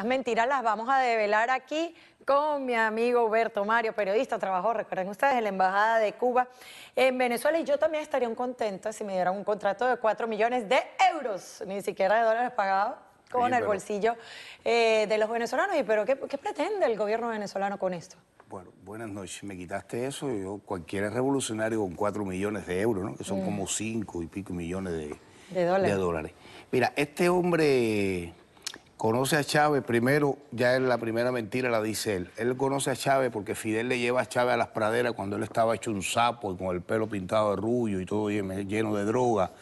Las mentiras las vamos a develar aquí con mi amigo Huberto Mario, periodista, trabajó, recuerden ustedes, en la Embajada de Cuba en Venezuela. Y yo también estaría UN CONTENTO si me dieran un contrato de cuatro millones de euros, ni siquiera de dólares pagados, con el bolsillo eh, de los venezolanos. ¿Y pero qué, pretende el gobierno venezolano con esto? Bueno, buenas noches. Me quitaste eso. Yo, cualquier revolucionario con cuatro millones de euros, ¿no? que son mm. como cinco y pico millones de, de, dólares. Mira, este hombre conoce a Chávez, primero, ya es la primera mentira la dice él. Él conoce a Chávez porque Fidel le lleva a Chávez a las praderas cuando él estaba hecho un sapo y con el pelo pintado de rubio y todo lleno de droga.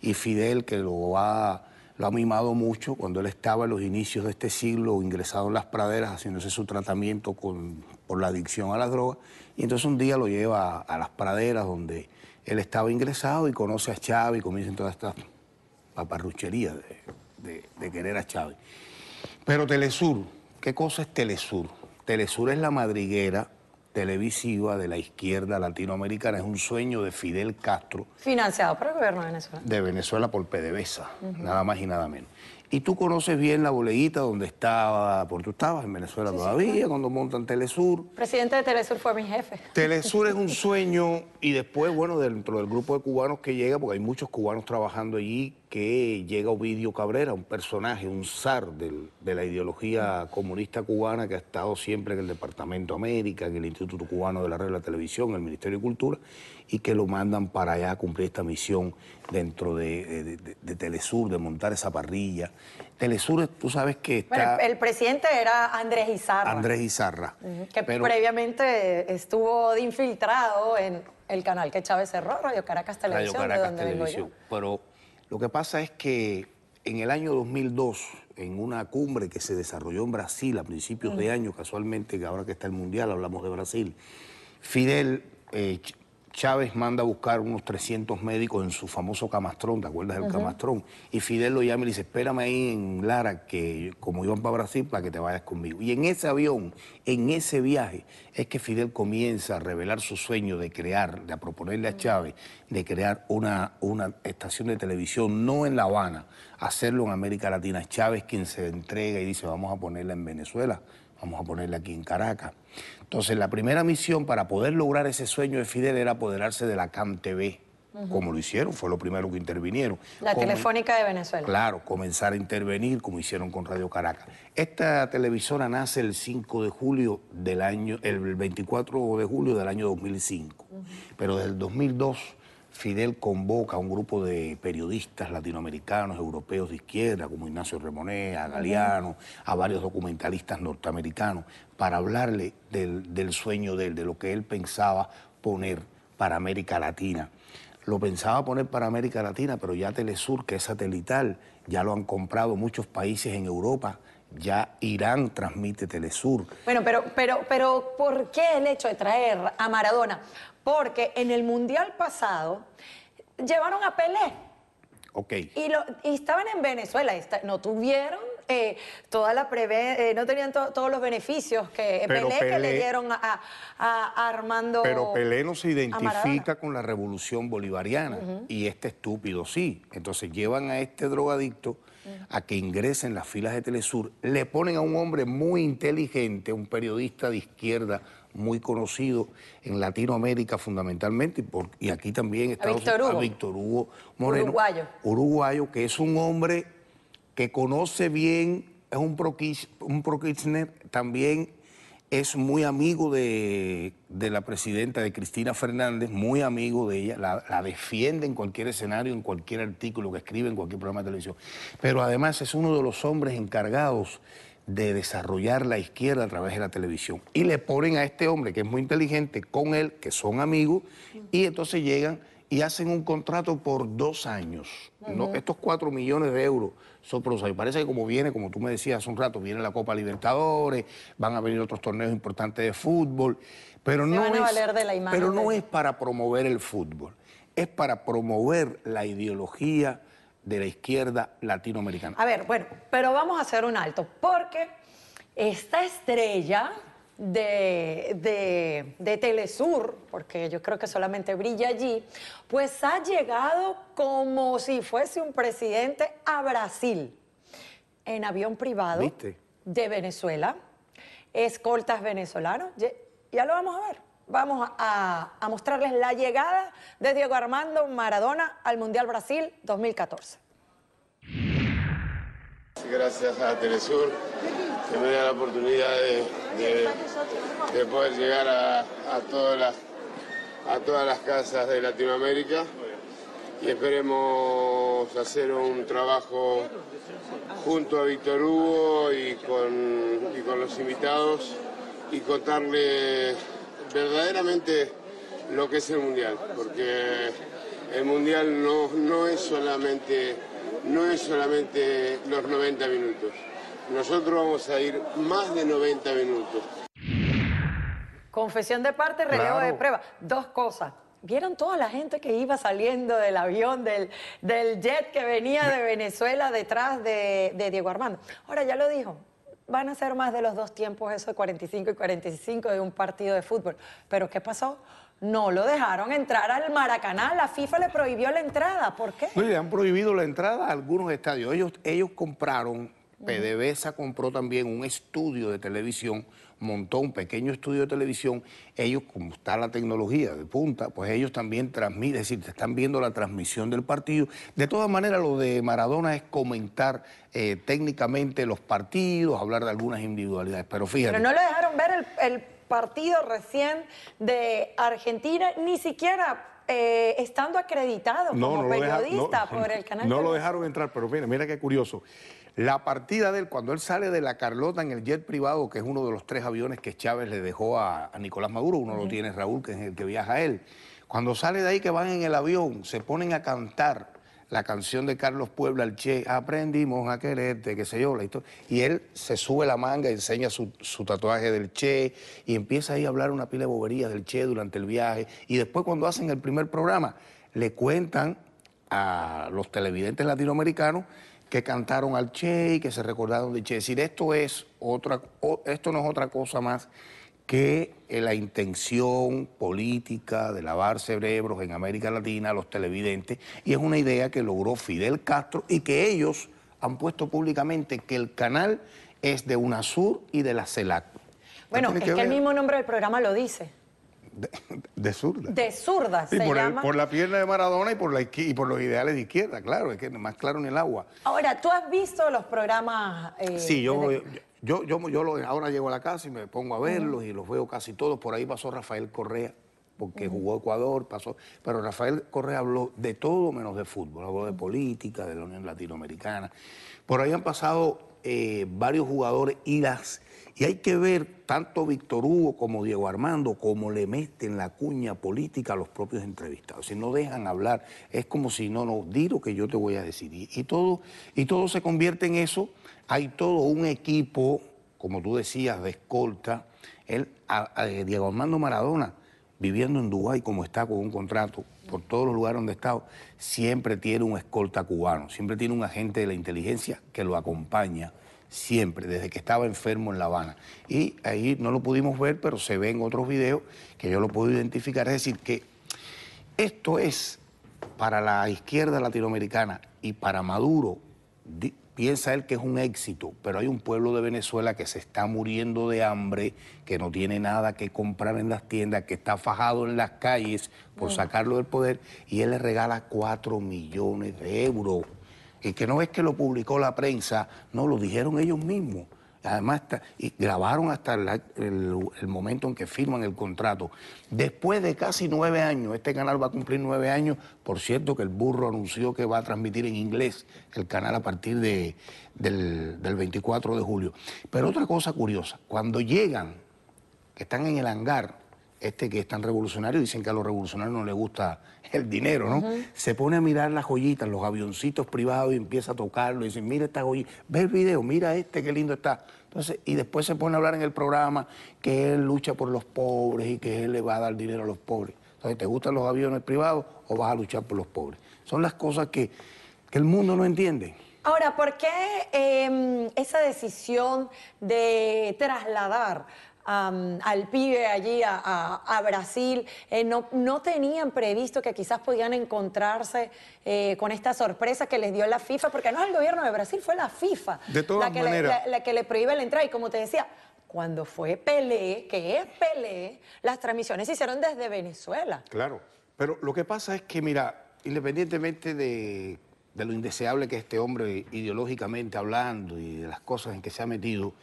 Y Fidel, que lo ha, lo ha mimado mucho, cuando él estaba en los inicios de este siglo, ingresado en las praderas, haciéndose su tratamiento por la adicción a las drogas. Y entonces un día lo lleva a, las praderas donde él estaba ingresado y conoce a Chávez y comienzan todas estas paparrucherías de de, querer a Chávez. Pero Telesur, ¿qué cosa es Telesur? Telesur es la madriguera televisiva de la izquierda latinoamericana. Es un sueño de Fidel Castro. Financiado por el gobierno de Venezuela. De Venezuela por PDVSA, nada más y nada menos. Y tú conoces bien la boleguita donde estaba, porque tú estabas en Venezuela todavía, cuando montan Telesur. Presidente de Telesur fue mi jefe. Telesur es un sueño, y después, bueno, dentro del grupo de cubanos que llega, porque hay muchos cubanos trabajando allí que llega Ovidio Cabrera, un personaje, un zar de la ideología comunista cubana que ha estado siempre en el Departamento América, en el Instituto Cubano de la Red de la Televisión, en el Ministerio de Cultura, y que lo mandan para allá a cumplir esta misión dentro de, Telesur, de montar esa parrilla. Telesur, tú sabes que está... el, presidente era Andrés Izarra. Andrés Izarra. Que previamente estuvo infiltrado en el canal que Chávez cerró, Radio Caracas Televisión. donde Televisión. Lo que pasa es que en el año 2002, en una cumbre que se desarrolló en Brasil a principios de mm. año, casualmente, ahora que está el Mundial, hablamos de Brasil, Fidel eh, Chávez manda a buscar unos 300 médicos en su famoso camastrón, ¿te acuerdas del camastrón? Y Fidel lo llama y le dice, espérame ahí en Lara, que como iban para Brasil, para que te vayas conmigo. Y en ese avión, en ese viaje, es que Fidel comienza a revelar su sueño de crear, de proponerle a Chávez, de crear una, una estación de televisión, no en La Habana, hacerlo en América Latina. Chávez quien se entrega y dice, vamos a ponerla en Venezuela, vamos a ponerla aquí en Caracas entonces, la primera misión para poder lograr ese sueño de Fidel era apoderarse de la CAM TV. Como lo hicieron, fue lo primero que intervinieron. La Telefónica de Venezuela. Claro, comenzar a intervenir como hicieron con Radio Caracas. Esta televisora nace el 5 de julio del año, el 24 de julio del año 2005. Pero desde el 2002 Fidel convoca a un grupo de periodistas latinoamericanos, europeos de izquierda, como Ignacio Remoné, a Galeano, a varios documentalistas norteamericanos, para hablarle del, sueño de él, de lo que él pensaba poner para América Latina. Lo pensaba poner para América Latina, pero ya Telesur, que es satelital, ya lo han comprado muchos países en Europa, ya Irán transmite Telesur. Bueno, pero, pero, pero ¿por qué el hecho de traer a Maradona? Porque en el Mundial pasado llevaron a Pelé. Ok. Y, estaban en Venezuela, no tuvieron eh, toda la eh, no tenían todos los beneficios que Pelé, le dieron a, Armando. Pero Pelé no se identifica con la revolución bolivariana y este estúpido sí. Entonces llevan a este drogadicto a que ingrese en las filas de Telesur, le ponen a un hombre muy inteligente, un periodista de izquierda muy conocido en Latinoamérica fundamentalmente, y, por, y aquí también está Víctor, Hugo. Hugo Moreno. Uruguayo. Uruguayo, que es un hombre que conoce bien, es un pro, un Kirchner, también es muy amigo de, la presidenta, de Cristina Fernández, muy amigo de ella, la, la, defiende en cualquier escenario, en cualquier artículo que escribe, en cualquier programa de televisión. Pero además es uno de los hombres encargados de desarrollar la izquierda a través de la televisión. Y le ponen a este hombre, que es muy inteligente, con él, que son amigos, y entonces llegan y hacen un contrato por dos años. Estos cuatro millones de euros son producidos. Y Parece que como viene, como tú me decías hace un rato, viene la Copa Libertadores, van a venir otros torneos importantes de fútbol, pero, no, es, pero no es para promover el fútbol, es para promover la ideología de la izquierda latinoamericana. A ver, bueno, pero vamos a hacer un alto, porque esta estrella de, Telesur, porque yo creo que solamente brilla allí, pues ha llegado como si fuese un presidente a Brasil, en avión privado de Venezuela, escoltas venezolanos. ya lo vamos a ver vamos a, mostrarles la llegada de Diego Armando Maradona al Mundial Brasil 2014. Gracias a Telesur que me da la oportunidad de, poder llegar a, todas las, a todas las casas de Latinoamérica y esperemos hacer un trabajo junto a Víctor Hugo y con, y con los invitados y contarle verdaderamente lo que es el Mundial, porque el Mundial no, no, es, solamente, no es solamente los 90 minutos. Nosotros vamos a ir más de 90 minutos. Confesión de parte, relevo de prueba. Dos cosas. ¿Vieron toda la gente que iba saliendo del avión, del, jet que venía de Venezuela detrás de Diego Armando? Ahora ya lo dijo, van a ser más de los dos tiempos, eso de 45 y 45 de un partido de fútbol. Pero ¿qué pasó? No lo dejaron entrar al Maracaná, la FIFA le prohibió la entrada, ¿por qué? le han prohibido la entrada a algunos estadios. Ellos, ellos compraron PDVSA compró también un estudio de televisión, montó un pequeño estudio de televisión. Ellos, como está la tecnología de punta, pues ellos también transmiten, es decir, están viendo la transmisión del partido. De todas maneras, lo de Maradona es comentar eh, técnicamente los partidos, hablar de algunas individualidades. Pero fíjate. Pero no le dejaron ver el, partido recién de Argentina, ni siquiera eh, estando acreditado como periodista por el canal. No lo dejaron entrar, pero mira, mira qué curioso. La partida de él, cuando él sale de la Carlota en el jet privado, que es uno de los tres aviones que Chávez le dejó a, Nicolás Maduro, uno lo tiene Raúl, que es el que viaja él. Cuando sale de ahí, que van en el avión, se ponen a cantar la canción de Carlos Puebla, el Che, aprendimos a quererte, qué sé yo, la historia. Y él se sube la manga, enseña su, tatuaje del Che y empieza ahí a hablar una pila de boberías del Che durante el viaje. Y después cuando hacen el primer programa, le cuentan a los televidentes latinoamericanos que cantaron al Che y que se recordaron de Che. Es decir, esto, es otra, esto no es otra cosa más que eh, la intención política de lavar cerebros en América Latina a los televidentes y es una idea que logró Fidel Castro y que ellos han puesto públicamente que el canal es de UNASUR y de la CELAC. Bueno, es que el mismo nombre del programa lo dice. De, zurda. De zurda, sí, por, la pierna de Maradona y por, los ideales de izquierda, claro, es que más claro en el agua. Ahora, ¿tú has visto los programas? Eh, sí, yo, yo, yo, yo, ahora llego a la casa y me pongo a verlos y los veo casi todos. Por ahí pasó Rafael Correa, porque jugó Ecuador, pasó. Pero Rafael Correa habló de todo menos de fútbol, habló de política, de la Unión Latinoamericana. Por ahí han pasado eh, varios jugadores y las y hay que ver tanto Víctor Hugo como Diego Armando como le meten la cuña política a los propios entrevistados. Si no dejan hablar, es como si no, nos di que yo te voy a decir. Y, todo, y todo se convierte en eso. Hay todo un equipo, como tú decías, de escolta. El eh, Diego Armando Maradona, viviendo en Dubái como está con un contrato por todos los lugares donde ha estado, siempre tiene un escolta cubano, siempre tiene un agente de la inteligencia que lo acompaña siempre, desde que estaba enfermo en La Habana. Y ahí no lo pudimos ver, pero se ve en otros videos que yo lo puedo identificar. Es decir, que esto es para la izquierda latinoamericana y para Maduro, piensa él que es un éxito, pero hay un pueblo de Venezuela que se está muriendo de hambre, que no tiene nada que comprar en las tiendas, que está fajado en las calles por mm. sacarlo del poder, y él le regala cuatro millones de euros y que no es que lo publicó la prensa, no, lo dijeron ellos mismos. Además, grabaron hasta el, momento en que firman el contrato. Después de casi nueve años, este canal va a cumplir nueve años. Por cierto, que el burro anunció que va a transmitir en inglés el canal a partir del, del 24 de julio. Pero otra cosa curiosa, cuando llegan, que están en el hangar, este que es tan revolucionario, dicen que a los revolucionarios no les gusta el dinero, ¿no? Se pone a mirar las joyitas, los avioncitos privados y empieza a tocarlo y dicen, mira esta joyita, ve el video, mira este, qué lindo está. Entonces, y después se pone a hablar en el programa que él lucha por los pobres y que él le va a dar dinero a los pobres. Entonces, ¿te gustan los aviones privados o vas a luchar por los pobres? Son las cosas que, el mundo no entiende. Ahora, ¿por qué em, esa decisión de trasladar al pibe allí a, Brasil, eh, no, no tenían previsto que quizás podían encontrarse eh, con esta sorpresa que les dio la FIFA, porque no es el gobierno de Brasil, fue la FIFA la, que Le, prohíbe la entrada. Y como te decía, cuando fue Pelé, que es Pelé, las transmisiones se hicieron desde Venezuela. Claro, pero lo que pasa es que, mira, independientemente de, de lo indeseable que este hombre ideológicamente hablando y de las cosas en que se ha metido,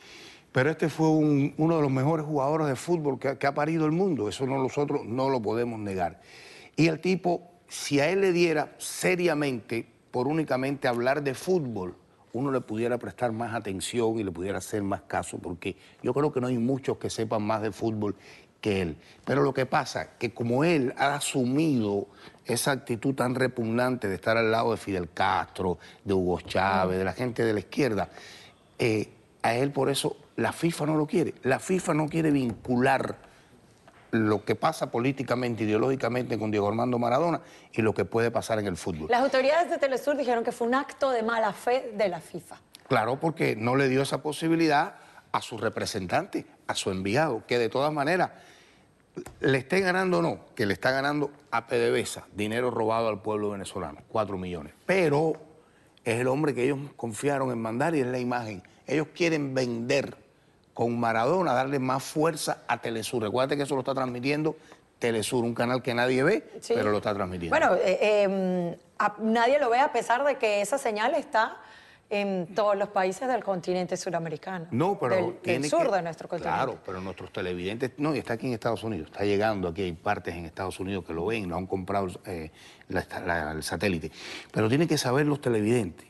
pero este fue uno de los mejores jugadores de fútbol que, ha parido el mundo. Eso no, nosotros no lo podemos negar. Y el tipo, si a él le diera seriamente, por únicamente hablar de fútbol, uno le pudiera prestar más atención y le pudiera hacer más caso, porque yo creo que no hay muchos que sepan más de fútbol que él. Pero lo que pasa, que como él ha asumido esa actitud tan repugnante de estar al lado de Fidel Castro, de Hugo Chávez, de la gente de la izquierda, eh, a él por eso la FIFA no lo quiere. La FIFA no quiere vincular lo que pasa políticamente, ideológicamente con Diego Armando Maradona y lo que puede pasar en el fútbol. Las autoridades de Telesur dijeron que fue un acto de mala fe de la FIFA. Claro, porque no le dio esa posibilidad a su representante, a su enviado, que de todas maneras le esté ganando o no, que le está ganando a PDVSA, dinero robado al pueblo venezolano, cuatro millones. Pero es el hombre que ellos confiaron en mandar y es la imagen. Ellos quieren vender con Maradona, darle más fuerza a Telesur. Recuerda que eso lo está transmitiendo Telesur, un canal que nadie ve, pero lo está transmitiendo. Bueno, eh, em, nadie lo ve a pesar de que esa señal está en todos los países del continente suramericano. No, pero sur de nuestro continente. Claro, pero nuestros televidentes, no, y está aquí en Estados Unidos, está llegando, aquí hay partes en Estados Unidos que lo ven, lo han comprado eh, el satélite. Pero tienen que saber los televidentes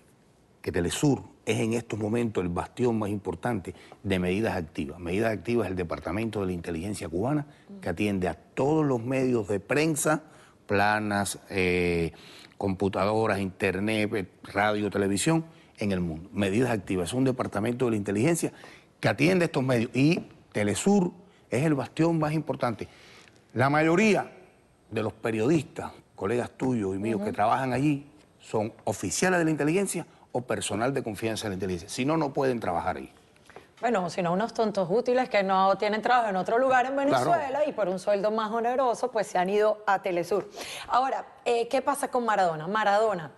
que Telesur es en estos momentos el bastión más importante de medidas activas. Medidas activas es el Departamento de la Inteligencia Cubana, que atiende a todos los medios de prensa, planas, eh, computadoras, internet, eh, radio, televisión, en el mundo. Medidas activas, es un departamento de la inteligencia que atiende estos medios. Y Telesur es el bastión más importante. La mayoría de los periodistas, colegas tuyos y míos que trabajan allí, son oficiales de la inteligencia personal de confianza EN la inteligencia. Si no, no pueden trabajar ahí. Bueno, sino unos tontos útiles que no tienen trabajo en otro lugar en Venezuela y por un sueldo más oneroso, pues se han ido a Telesur. Ahora, eh, ¿qué pasa con Maradona? Maradona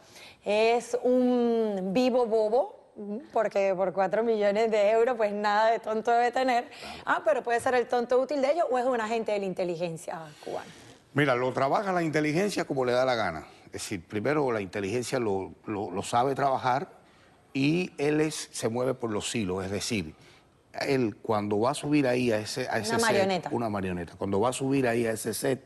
es un vivo bobo, porque por cuatro millones de euros, pues nada de tonto debe tener. Ah, pero puede ser el tonto útil de ellos o es un agente de la inteligencia cubana. Mira, lo trabaja la inteligencia como le da la gana. Es decir, primero la inteligencia lo, sabe trabajar y él se mueve por los hilos, es decir, él cuando va a subir ahí a ese, a una marioneta. una marioneta, cuando va a subir ahí a ese set,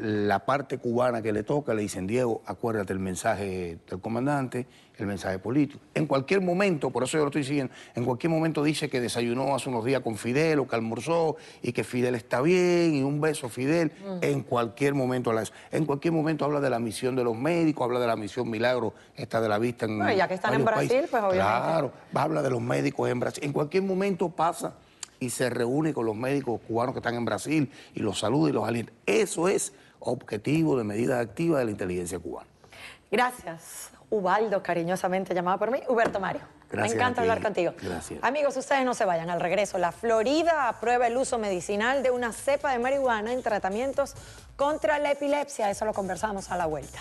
la parte cubana que le toca, le dicen, Diego, acuérdate el mensaje del comandante, el mensaje político. En cualquier momento, por eso yo lo estoy siguiendo, en cualquier momento dice que desayunó hace unos días con Fidel o que almorzó y que Fidel está bien y un beso Fidel. Mm. En cualquier momento habla En cualquier momento habla de la misión de los médicos, habla de la misión Milagro, esta de la vista en Bueno, ya que están en Brasil, pues obviamente. Claro, habla de los médicos en Brasil. En cualquier momento pasa y se reúne con los médicos cubanos que están en Brasil y los saluda y los alienta. Eso es objetivo de medidas activas de la inteligencia cubana. Gracias, Ubaldo, cariñosamente llamado por mí, Huberto Mario. Me encanta hablar contigo. Gracias. Amigos, ustedes no se vayan. Al regreso, la Florida aprueba el uso medicinal de una cepa de marihuana en tratamientos contra la epilepsia. Eso lo conversamos a la vuelta.